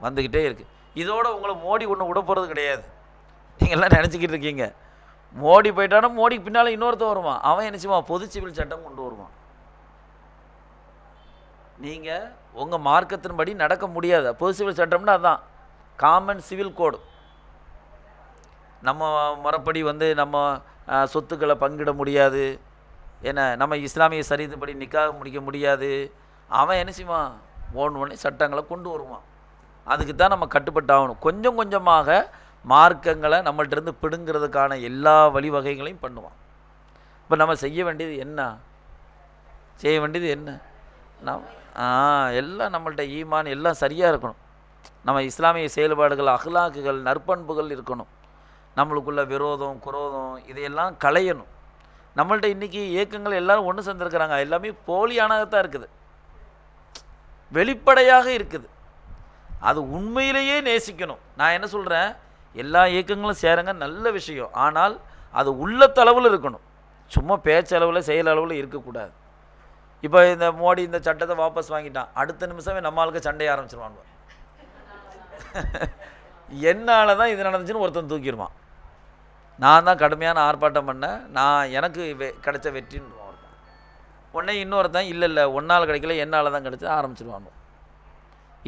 வந்துக்கிட்டே இருக்குது இதோடு உங்களை மோடி ஒன்று விட போகிறது கிடையாது நீங்கள்லாம் நினச்சிக்கிட்டு இருக்கீங்க மோடி போயிட்டானா மோடிக்கு பின்னால் இன்னொருத்தன் வருவான் அவன் நினச்சிவான் பொது சிவில் சட்டம் கொண்டு வருவான் நீங்கள் உங்கள் மார்க்கத்தின்படி நடக்க முடியாது பொது சிவில் சட்டம்னா அதுதான் காமன் சிவில் கோடு நம்ம முறைப்படி வந்து நம்ம சொத்துக்களை பங்கிட முடியாது ஏன்னா நம்ம இஸ்லாமிய சரிதுப்படி நிக்காக முடிக்க முடியாது அவன் என்ன செய்வான் ஒன்று ஒன்று சட்டங்களை கொண்டு வருவான் அதுக்கு தான் நம்ம கட்டுப்பட்டு ஆகணும் கொஞ்சம் கொஞ்சமாக மார்க்கங்களை நம்மள்டேருந்து பிடுங்கிறதுக்கான எல்லா வழிவகைகளையும் பண்ணுவான் இப்போ நம்ம செய்ய வேண்டியது என்ன செய்ய வேண்டியது என்ன நம் எல்லாம் நம்மள்ட்ட ஈமான் எல்லாம் சரியாக இருக்கணும் நம்ம இஸ்லாமிய செயல்பாடுகள் அகலாக்குகள் நற்பண்புகள் இருக்கணும் நம்மளுக்குள்ள விரோதம் குரோதம் இதையெல்லாம் களையணும் நம்மள்ட்ட இன்றைக்கி இயக்கங்கள் எல்லோரும் ஒன்று சேர்ந்துருக்கிறாங்க எல்லாமே போலியானதாக தான் இருக்குது வெளிப்படையாக இருக்குது அது உண்மையிலேயே நேசிக்கணும் நான் என்ன சொல்கிறேன் எல்லா இயக்கங்களும் சேருங்க நல்ல விஷயம் ஆனால் அது உள்ளத்தளவில் இருக்கணும் சும்மா பேச்சளவில் செயலளவில் இருக்கக்கூடாது இப்போ இந்த மோடி இந்த சட்டத்தை வாபஸ் வாங்கிட்டான் அடுத்த நிமிஷமே நம்ம ஆளுக்கு சண்டைய ஆரம்பிச்சிருவான் என்னால் தான் இது நடந்துச்சுன்னு ஒருத்தன் தூக்கிடுவான் நான் தான் கடுமையான ஆர்ப்பாட்டம் பண்ணேன் நான் எனக்கு வெ கிடைச்ச வெற்றின்னு ஒருத்தன் உடனே இன்னொருத்தன் இல்லை இல்லை ஒன்னால் கிடைக்கல என்னால் தான் கிடைச்சி ஆரம்பிச்சிருவான்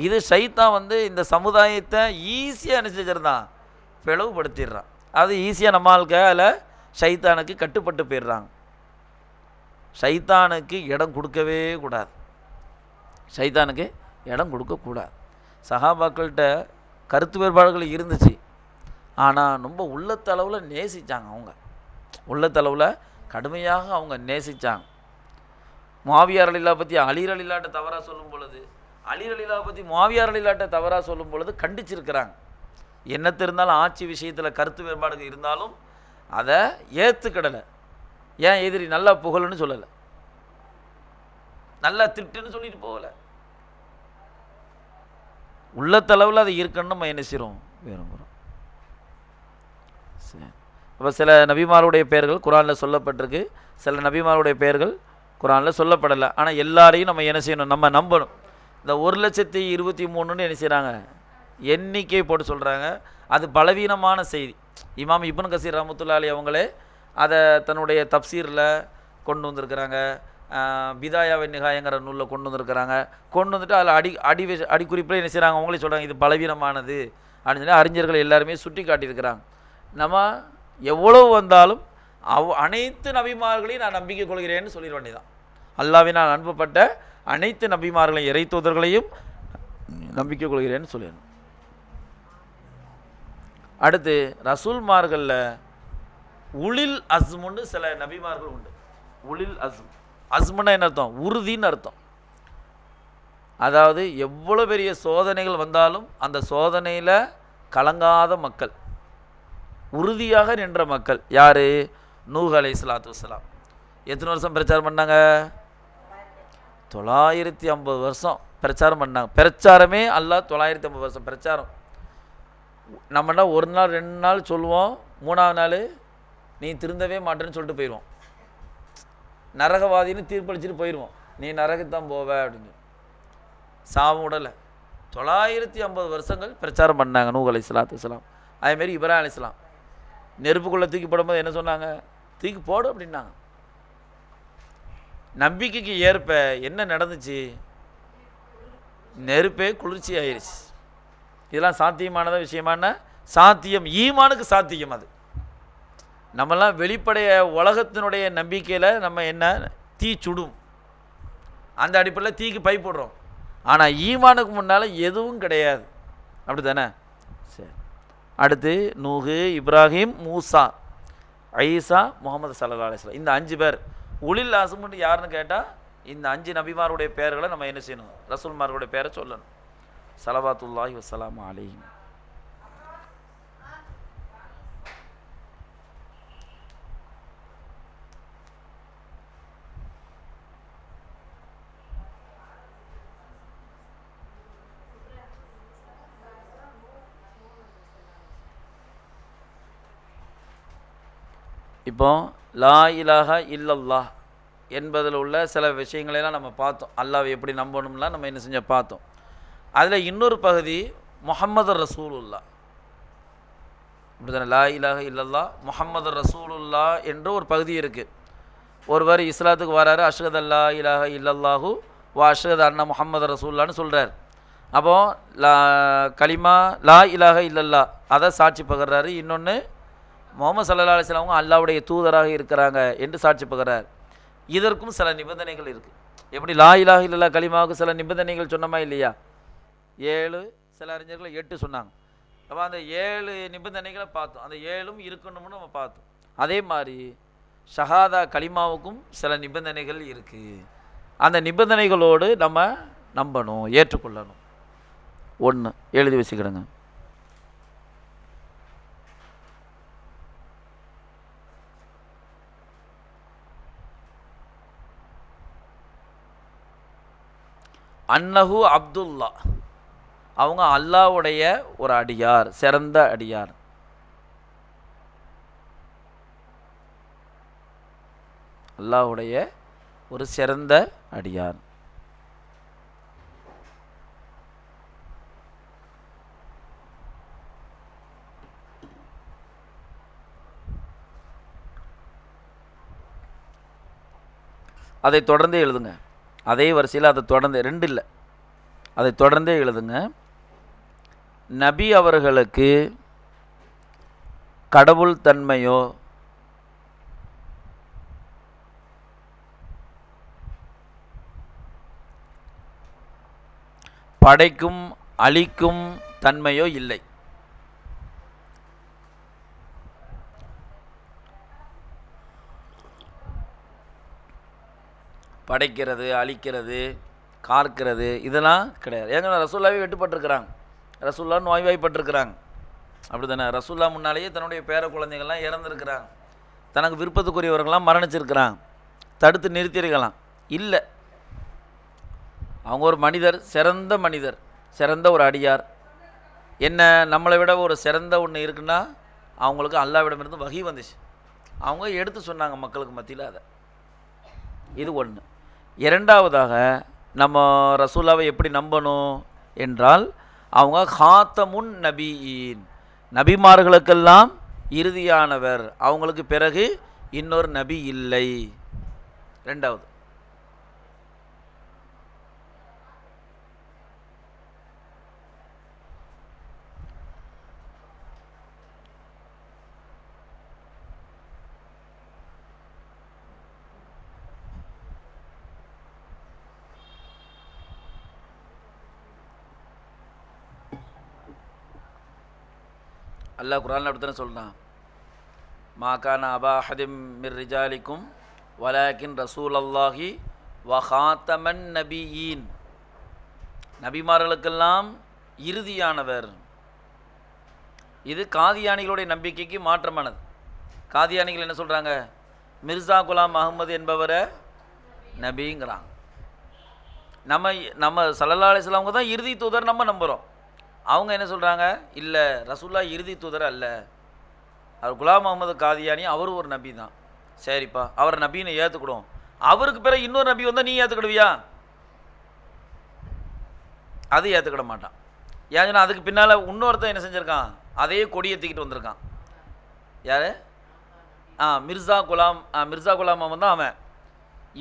இது சைத்தான் வந்து இந்த சமுதாயத்தை ஈஸியாக என்ன பிளவுபடுத்திடுறான் அது ஈஸியாக நம்ம ஆளுக்கால சைத்தானுக்கு கட்டுப்பட்டு போயிடுறாங்க சைத்தானுக்கு இடம் கொடுக்கவே கூடாது சைத்தானுக்கு இடம் கொடுக்கக்கூடாது சகாபாக்கள்கிட்ட கருத்து வேறுபாடுகள் இருந்துச்சு ஆனால் ரொம்ப உள்ளத்தளவில் நேசித்தாங்க அவங்க உள்ளத்தளவில் கடுமையாக அவங்க நேசித்தாங்க மாவியார் அழிலா பற்றி அலிரலிலாட்ட தவறாக சொல்லும் பொழுது அலி அலிலா பற்றி மாவியார் அலிலாட்டை தவறாக சொல்லும் பொழுது கண்டிச்சிருக்கிறாங்க என்னத்து இருந்தாலும் ஆட்சி விஷயத்தில் கருத்து வேறுபாடுகள் இருந்தாலும் அதை ஏற்றுக்கிடலை ஏன் எதிரி நல்லா புகழ்னு சொல்லலை நல்லா திட்டுன்னு சொல்லிட்டு போகலை உள்ளத்தளவில் அதை இருக்குன்னு நம்ம என்ன செய்கிறோம் விரும்புகிறோம் சரி அப்போ சில நபிமாருடைய பெயர்கள் குரானில் சொல்லப்பட்டிருக்கு சில நபிமாருடைய பெயர்கள் குரானில் சொல்லப்படலை ஆனால் எல்லாரையும் நம்ம என்ன செய்யணும் நம்ம நம்பணும் இந்த ஒரு லட்சத்தி இருபத்தி மூணுன்னு என்ன செய்கிறாங்க எண்ணிக்கை போட்டு சொல்கிறாங்க அது பலவீனமான செய்தி இமாம் இப்னு கசீர் ரமத்துல்லாலி அவங்களே அதை தன்னுடைய தப்சீரில் கொண்டு வந்திருக்கிறாங்க பிதாயாவை நிகாயங்கிற நூலில் கொண்டு வந்திருக்கிறாங்க கொண்டு வந்துட்டு அதில் அடி அடி அடிக்குறிப்பில் என்ன செய்கிறாங்க அவங்களே சொல்கிறாங்க இது பலவீனமானது அப்படின்னு சொல்லி அறிஞர்கள் எல்லாருமே சுட்டி காட்டியிருக்கிறாங்க நம்ம எவ்வளவு வந்தாலும் அவ் அனைத்து நபிமார்களையும் நான் நம்பிக்கை கொள்கிறேன்னு சொல்லிட வேண்டியதான் அல்லாவினால் அனுப்பப்பட்ட அனைத்து நபிமார்களையும் இறை தூதர்களையும் நம்பிக்கை கொள்கிறேன்னு சொல்லிடணும் அடுத்து ரசூல்மார்களில் உளில் அஸ்முன்னு சில நபிமார்கள் உண்டு உளில் அஸ்ம் அஸ்முன்னா என்ன அர்த்தம் உறுதின்னு அர்த்தம் அதாவது எவ்வளோ பெரிய சோதனைகள் வந்தாலும் அந்த சோதனையில் கலங்காத மக்கள் உறுதியாக நின்ற மக்கள் யார் நூஹ் அலை இஸ்லாத்து வலாம் எத்தனை வருஷம் பிரச்சாரம் பண்ணாங்க தொள்ளாயிரத்தி ஐம்பது வருஷம் பிரச்சாரம் பண்ணாங்க பிரச்சாரமே அல்லா தொள்ளாயிரத்தி ஐம்பது வருஷம் பிரச்சாரம் நம்மனா ஒரு நாள் ரெண்டு நாள் சொல்லுவோம் மூணாவது நாள் நீ திருந்தவே மாட்டேன்னு சொல்லிட்டு போயிடுவோம் நரகவாதின்னு தீர்ப்பளிச்சுட்டு போயிடுவோம் நீ நரகத்தான் போவ அப்படின்னு சாவம் உடலை தொள்ளாயிரத்தி ஐம்பது வருஷங்கள் பிரச்சாரம் பண்ணாங்க நூ அலி இஸ்லாத்து இஸ்லாம் அதேமாரி இப்ராஹிம் அலி இஸ்லாம் நெருப்புக்குள்ளே தூக்கி போடும்போது என்ன சொன்னாங்க தூக்கி போடும் அப்படின்னாங்க நம்பிக்கைக்கு ஏற்ப என்ன நடந்துச்சு நெருப்பே குளிர்ச்சி ஆயிடுச்சு இதெல்லாம் சாத்தியமானத விஷயமான சாத்தியம் ஈமானுக்கு சாத்தியம் அது நம்மலாம் வெளிப்படைய உலகத்தினுடைய நம்பிக்கையில் நம்ம என்ன தீ சுடும் அந்த அடிப்படையில் தீக்கு பை ஆனால் ஈமானுக்கு முன்னால் எதுவும் கிடையாது அப்படி தானே சரி அடுத்து நூகு இப்ராஹிம் மூசா ஐசா முகமது சல்லா அலிஸ்லாம் இந்த அஞ்சு பேர் உளில் ஆசமுண்டு யாருன்னு கேட்டால் இந்த அஞ்சு நபிமாருடைய பெயர்களை நம்ம என்ன செய்யணும் ரசூல்மார்களுடைய பேரை சொல்லணும் சலவாத்துல்லாஹி வசலாம் அலிஹின் இப்போ லா இலாக இல்லல்லா என்பதில் உள்ள சில விஷயங்களெல்லாம் நம்ம பார்த்தோம் அல்லாவை எப்படி நம்பணும்லாம் நம்ம என்ன செஞ்ச பார்த்தோம் அதில் இன்னொரு பகுதி முஹம்மது ரசூலுல்லா இப்படிதான் லா இலாக இல்லல்லா முகம்மது ரசூலுல்லா என்ற ஒரு பகுதி இருக்குது ஒருவர் இஸ்லாத்துக்கு வராரு அஷ்கத் அல்லா இலாக இல்லல்லாஹு வா அஷ்கத் அண்ணா முஹம்மது ரசூல்லான்னு சொல்கிறார் அப்போது லா கலிமா லா இலாக இல்லல்லா அதை சாட்சி பகர்றாரு இன்னொன்று முகமது சல்லா அலிஸ்லாம் அல்லாவுடைய தூதராக இருக்கிறாங்க என்று சாட்சி பகிறார் இதற்கும் சில நிபந்தனைகள் இருக்குது எப்படி லா இலாக இல்லா களிமாவுக்கு சில நிபந்தனைகள் சொன்னோமா இல்லையா ஏழு சில அறிஞர்கள் எட்டு சொன்னாங்க அப்போ அந்த ஏழு நிபந்தனைகளை பார்த்தோம் அந்த ஏழும் இருக்கணும்னு நம்ம பார்த்தோம் அதே மாதிரி ஷஹாதா களிமாவுக்கும் சில நிபந்தனைகள் இருக்குது அந்த நிபந்தனைகளோடு நம்ம நம்பணும் ஏற்றுக்கொள்ளணும் ஒன்று எழுதி வச்சுக்கிடுங்க அன்னஹு அப்துல்லா அவங்க அல்லாவுடைய ஒரு அடியார் சிறந்த அடியார் அல்லாவுடைய ஒரு சிறந்த அடியார் அதை தொடர்ந்து எழுதுங்க அதே வரிசையில் அதை தொடர்ந்து ரெண்டு இல்லை அதை தொடர்ந்தே எழுதுங்க நபி அவர்களுக்கு கடவுள் தன்மையோ படைக்கும் அழிக்கும் தன்மையோ இல்லை படைக்கிறது அழிக்கிறது கார்க்கிறது இதெல்லாம் கிடையாது ஏங்க ரசூல்லாவே வெட்டுப்பட்டிருக்கிறாங்க ரசூல்லா நோய்வாய்ப்பட்டிருக்கிறாங்க அப்படி தானே ரசூல்லா முன்னாலேயே தன்னுடைய பேர குழந்தைகள்லாம் இறந்துருக்கிறாங்க தனக்கு விருப்பத்துக்குரியவர்கள்லாம் மரணிச்சிருக்கிறாங்க தடுத்து நிறுத்தியிருக்கலாம் இல்லை அவங்க ஒரு மனிதர் சிறந்த மனிதர் சிறந்த ஒரு அடியார் என்ன நம்மளை விட ஒரு சிறந்த ஒன்று இருக்குன்னா அவங்களுக்கு அல்லாவிடமிருந்து வகி வந்துச்சு அவங்க எடுத்து சொன்னாங்க மக்களுக்கு மத்தியில் அதை இது ஒன்று இரண்டாவதாக நம்ம ரசூலாவை எப்படி நம்பணும் என்றால் அவங்க ஹாத்தமுன் நபியின் நபிமார்களுக்கெல்லாம் இறுதியானவர் அவங்களுக்கு பிறகு இன்னொரு நபி இல்லை ரெண்டாவது அல்லாஹ் குரான் அப்படித்தானே சொல்கிறான் மாக்கான அபா ஹதிம் மிர் ரிஜாலிக்கும் வலாக்கின் ரசூல் அல்லாஹி வஹாத்தமன் நபியீன் நபிமார்களுக்கெல்லாம் இறுதியானவர் இது காதியானிகளுடைய நம்பிக்கைக்கு மாற்றமானது காதியானிகள் என்ன சொல்கிறாங்க மிர்சா குலாம் அகமது என்பவரை நபிங்கிறாங்க நம்ம நம்ம சலல்லா அலிஸ்லாமுக்கு தான் இறுதி தூதர் நம்ம நம்புகிறோம் அவங்க என்ன சொல்கிறாங்க இல்லை ரசூல்லா இறுதி தூதர் அல்ல அவர் குலாம் முகமது காதியானி அவரும் ஒரு நபி தான் சரிப்பா அவர் நபின்னு ஏற்றுக்கிடும் அவருக்கு பிறகு இன்னொரு நபி வந்தால் நீ ஏற்றுக்கிடுவியா அது ஏற்றுக்கிட மாட்டான் ஏன்னா அதுக்கு பின்னால் இன்னொருத்தன் என்ன செஞ்சுருக்கான் அதையே கொடி ஏற்றிக்கிட்டு வந்திருக்கான் யார் ஆ மிர்சா குலாம் மிர்சா குலாம் தான் அவன்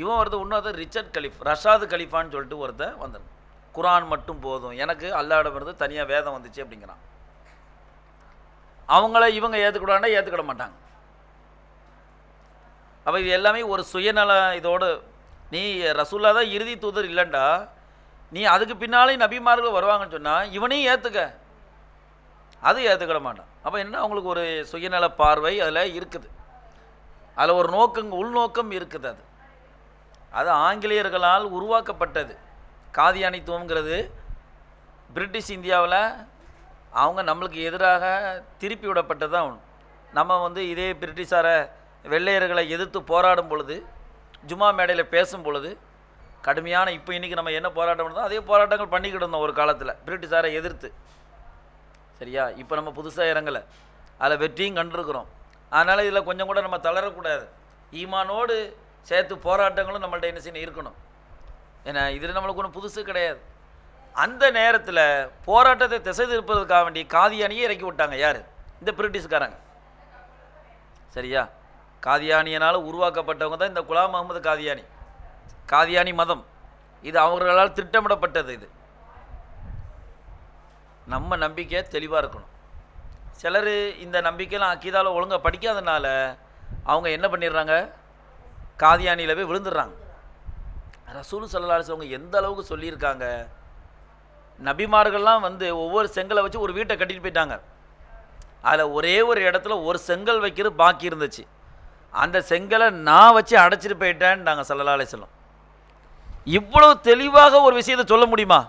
இவன் ஒருத்தர் இன்னொருத்தர் ரிச்சர்ட் கலீஃப் ரஷாது கலீஃபான்னு சொல்லிட்டு ஒருத்தர் வந்திருக்கான் குரான் மட்டும் போதும் எனக்கு அல்லாடமிருந்து தனியாக வேதம் வந்துச்சு அப்படிங்கிறான் அவங்கள இவங்க ஏற்றுக்கூடாண்டா ஏற்றுக்கிட மாட்டாங்க அப்போ இது எல்லாமே ஒரு சுயநல இதோடு நீ ரசூல்லா தான் இறுதி தூதர் இல்லைண்டா நீ அதுக்கு பின்னாலே நபிமார்கள் வருவாங்கன்னு சொன்னால் இவனையும் ஏற்றுக்க அது ஏற்றுக்கிட மாட்டான் அப்போ என்ன அவங்களுக்கு ஒரு சுயநல பார்வை அதில் இருக்குது அதில் ஒரு நோக்கங்க உள்நோக்கம் இருக்குது அது அது ஆங்கிலேயர்களால் உருவாக்கப்பட்டது காதியானித்துவங்கிறது பிரிட்டிஷ் இந்தியாவில் அவங்க நம்மளுக்கு எதிராக திருப்பி விடப்பட்டது தான் நம்ம வந்து இதே பிரிட்டிஷாரை வெள்ளையர்களை எதிர்த்து போராடும் பொழுது ஜுமா மேடையில் பேசும் பொழுது கடுமையான இப்போ இன்றைக்கி நம்ம என்ன போராட்டம் பண்ணதோ அதே போராட்டங்கள் பண்ணிக்கிட்டு இருந்தோம் ஒரு காலத்தில் பிரிட்டிஷாரை எதிர்த்து சரியா இப்போ நம்ம புதுசாக இறங்கலை அதில் வெற்றியும் கண்டிருக்கிறோம் அதனால் இதில் கொஞ்சம் கூட நம்ம தளரக்கூடாது ஈமானோடு சேர்த்து போராட்டங்களும் நம்மள்ட்ட என்ன செய்யணும் இருக்கணும் ஏன்னா இதில் நம்மளுக்கு ஒன்றும் புதுசு கிடையாது அந்த நேரத்தில் போராட்டத்தை திசை திருப்பதற்காக வேண்டி காதியானியே இறக்கி விட்டாங்க யார் இந்த பிரிட்டிஷ்காரங்க சரியா காதியானியனால் உருவாக்கப்பட்டவங்க தான் இந்த குலாம் அகமது காதியானி காதியானி மதம் இது அவர்களால் திட்டமிடப்பட்டது இது நம்ம நம்பிக்கையை தெளிவாக இருக்கணும் சிலர் இந்த நம்பிக்கையெல்லாம் அக்கீதாவில் ஒழுங்காக படிக்காதனால அவங்க என்ன பண்ணிடுறாங்க காதியானியில் போய் விழுந்துடுறாங்க ரசூல் சல்லாசவங்க எந்த அளவுக்கு சொல்லியிருக்காங்க நபிமார்கள்லாம் வந்து ஒவ்வொரு செங்கலை வச்சு ஒரு வீட்டை கட்டிட்டு போயிட்டாங்க அதில் ஒரே ஒரு இடத்துல ஒரு செங்கல் வைக்கிறது பாக்கி இருந்துச்சு அந்த செங்கலை நான் வச்சு அடைச்சிட்டு போயிட்டேன்னு நாங்கள் சல்லலாலே சொல்லும் இவ்வளோ தெளிவாக ஒரு விஷயத்தை சொல்ல முடியுமா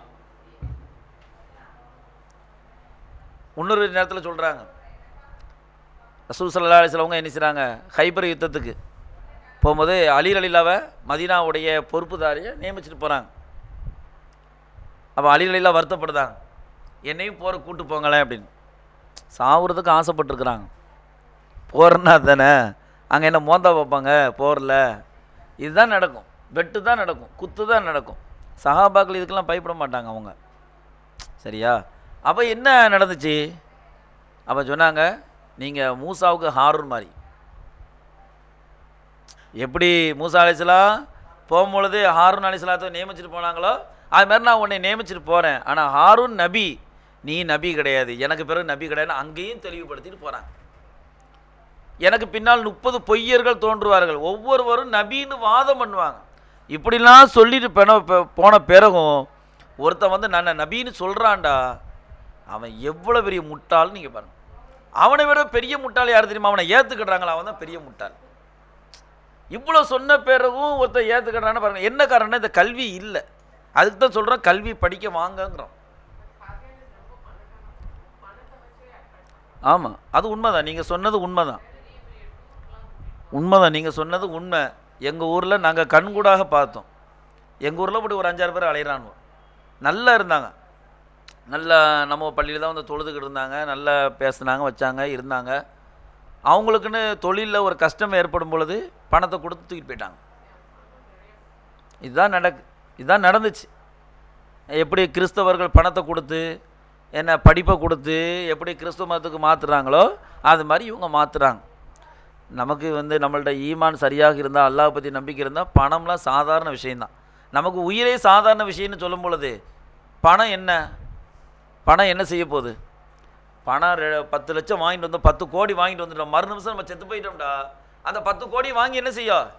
இன்னொரு நேரத்தில் சொல்கிறாங்க ரசூல் சல்லா அலிஸ்லவங்க என்ன செய்கிறாங்க ஹைபர் யுத்தத்துக்கு போகும்போது அலீர் அலிலாவை மதீனாவுடைய பொறுப்புதாரியை நியமிச்சுட்டு போகிறாங்க அப்போ அலீர் அலிலா வருத்தப்படுதாங்க என்னையும் போகிற கூட்டு போங்களேன் அப்படின்னு சாவுறதுக்கு ஆசைப்பட்டுருக்குறாங்க போகிறேன்னா தானே அங்கே என்ன மோந்தா பார்ப்பாங்க போகிறல இதுதான் நடக்கும் வெட்டு தான் நடக்கும் குத்து தான் நடக்கும் சஹாபாக்கள் இதுக்கெல்லாம் பயப்பட மாட்டாங்க அவங்க சரியா அப்போ என்ன நடந்துச்சு அப்போ சொன்னாங்க நீங்கள் மூசாவுக்கு ஹாரூர் மாதிரி எப்படி மூசா அலிஸ்லாம் போகும்பொழுது ஹாரூன் அலிஸ்லாத்தை நியமிச்சுட்டு போனாங்களோ அது மாதிரி நான் உன்னை நியமிச்சுட்டு போகிறேன் ஆனால் ஹாரூன் நபி நீ நபி கிடையாது எனக்கு பிறகு நபி கிடையாதுன்னு அங்கேயும் தெளிவுபடுத்திட்டு போகிறாங்க எனக்கு பின்னால் முப்பது பொய்யர்கள் தோன்றுவார்கள் ஒவ்வொருவரும் நபின்னு வாதம் பண்ணுவாங்க இப்படிலாம் சொல்லிட்டு பண போன பிறகும் ஒருத்தன் வந்து நான் நபின்னு சொல்கிறான்டா அவன் எவ்வளோ பெரிய முட்டாள்னு நீங்கள் பாருங்கள் அவனை விட பெரிய முட்டாள் யார் தெரியுமா அவனை ஏற்றுக்கிடுறாங்களா அவன் தான் பெரிய முட்டாள் இவ்வளோ சொன்ன பிறகும் ஒருத்தர் ஏற்றுக்கிறான்னு பாருங்கள் என்ன காரணம் இந்த கல்வி இல்லை அதுக்கு தான் சொல்கிறோம் கல்வி படிக்க வாங்கங்கிறோம் ஆமாம் அது உண்மைதான் நீங்கள் சொன்னது உண்மைதான் உண்மைதான் நீங்கள் சொன்னது உண்மை எங்கள் ஊரில் நாங்கள் கண்கூடாக பார்த்தோம் எங்கள் ஊரில் இப்படி ஒரு அஞ்சாறு பேர் அலையிறானுவோம் நல்லா இருந்தாங்க நல்லா நம்ம பள்ளியில் தான் வந்து தொழுதுக்கிட்டு இருந்தாங்க நல்லா பேசுனாங்க வச்சாங்க இருந்தாங்க அவங்களுக்குன்னு தொழிலில் ஒரு கஷ்டம் ஏற்படும் பொழுது பணத்தை கொடுத்து தூக்கிட்டு போயிட்டாங்க இதுதான் நடக் இதுதான் நடந்துச்சு எப்படி கிறிஸ்தவர்கள் பணத்தை கொடுத்து என்ன படிப்பை கொடுத்து எப்படி கிறிஸ்துவ மதத்துக்கு மாற்றுறாங்களோ அது மாதிரி இவங்க மாற்றுறாங்க நமக்கு வந்து நம்மள்ட்ட ஈமான் சரியாக இருந்தால் அல்லாஹ் பற்றி நம்பிக்கை இருந்தால் பணம்லாம் சாதாரண விஷயந்தான் நமக்கு உயிரே சாதாரண விஷயம்னு சொல்லும் பொழுது பணம் என்ன பணம் என்ன செய்ய போகுது பணம் ரெ பத்து லட்சம் வாங்கிட்டு வந்தோம் பத்து கோடி வாங்கிட்டு வந்துட்டோம் மறு நிமிஷம் நம்ம செத்து போயிட்டோம்டா அந்த பத்து கோடி வாங்கி என்ன செய்யும்